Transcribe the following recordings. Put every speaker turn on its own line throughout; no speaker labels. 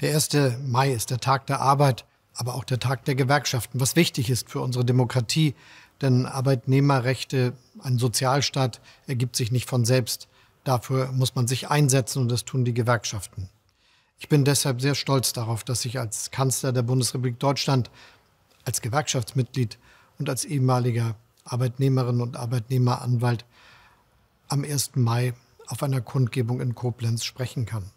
Der 1. Mai ist der Tag der Arbeit, aber auch der Tag der Gewerkschaften, was wichtig ist für unsere Demokratie. Denn Arbeitnehmerrechte, ein Sozialstaat ergibt sich nicht von selbst. Dafür muss man sich einsetzen und das tun die Gewerkschaften. Ich bin deshalb sehr stolz darauf, dass ich als Kanzler der Bundesrepublik Deutschland, als Gewerkschaftsmitglied und als ehemaliger Arbeitnehmerin und Arbeitnehmeranwalt am 1. Mai auf einer Kundgebung in Koblenz sprechen kann.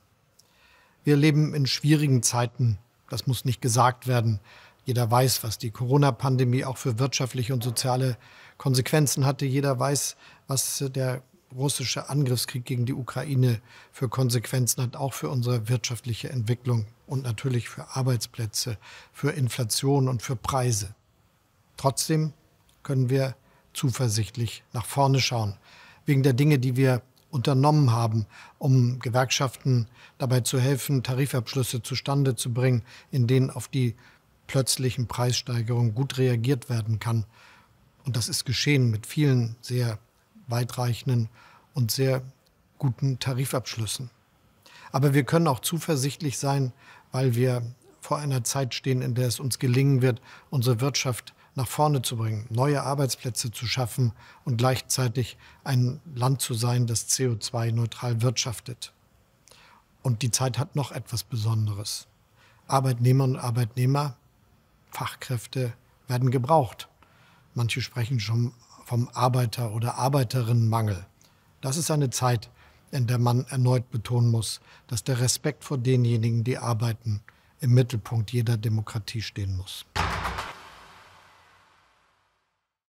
Wir leben in schwierigen Zeiten. Das muss nicht gesagt werden. Jeder weiß, was die Corona-Pandemie auch für wirtschaftliche und soziale Konsequenzen hatte. Jeder weiß, was der russische Angriffskrieg gegen die Ukraine für Konsequenzen hat, auch für unsere wirtschaftliche Entwicklung und natürlich für Arbeitsplätze, für Inflation und für Preise. Trotzdem können wir zuversichtlich nach vorne schauen, wegen der Dinge, die wir unternommen haben, um Gewerkschaften dabei zu helfen, Tarifabschlüsse zustande zu bringen, in denen auf die plötzlichen Preissteigerungen gut reagiert werden kann. Und das ist geschehen mit vielen sehr weitreichenden und sehr guten Tarifabschlüssen. Aber wir können auch zuversichtlich sein, weil wir vor einer Zeit stehen, in der es uns gelingen wird, unsere Wirtschaft nach vorne zu bringen, neue Arbeitsplätze zu schaffen und gleichzeitig ein Land zu sein, das CO2-neutral wirtschaftet. Und die Zeit hat noch etwas Besonderes. Arbeitnehmerinnen und Arbeitnehmer, Fachkräfte werden gebraucht. Manche sprechen schon vom Arbeiter- oder Arbeiterinnenmangel. Das ist eine Zeit, in der man erneut betonen muss, dass der Respekt vor denjenigen, die arbeiten, im Mittelpunkt jeder Demokratie stehen muss.